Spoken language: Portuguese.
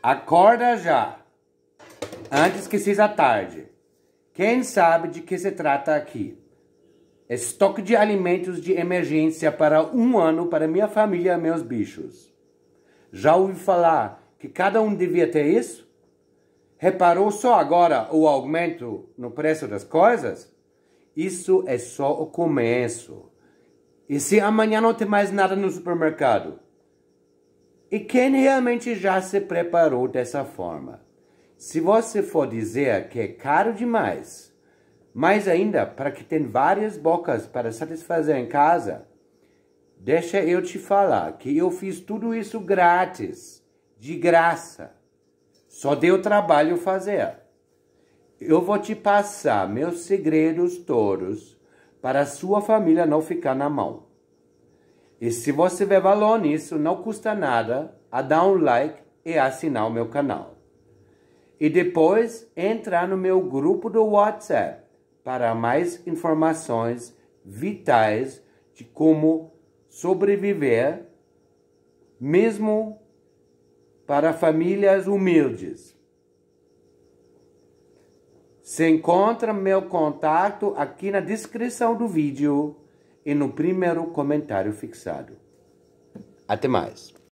Acorda já, antes que seja tarde. Quem sabe de que se trata aqui? Estoque de alimentos de emergência para um ano para minha família e meus bichos. Já ouvi falar que cada um devia ter isso? Reparou só agora o aumento no preço das coisas? Isso é só o começo. E se amanhã não tem mais nada no supermercado? E quem realmente já se preparou dessa forma? Se você for dizer que é caro demais, mais ainda para que tem várias bocas para satisfazer em casa, deixa eu te falar que eu fiz tudo isso grátis, de graça. Só deu trabalho fazer. Eu vou te passar meus segredos todos para sua família não ficar na mão. E se você vê valor nisso, não custa nada a dar um like e assinar o meu canal. E depois entrar no meu grupo do WhatsApp para mais informações vitais de como sobreviver, mesmo para famílias humildes. Se encontra meu contato aqui na descrição do vídeo e no primeiro comentário fixado. Até mais!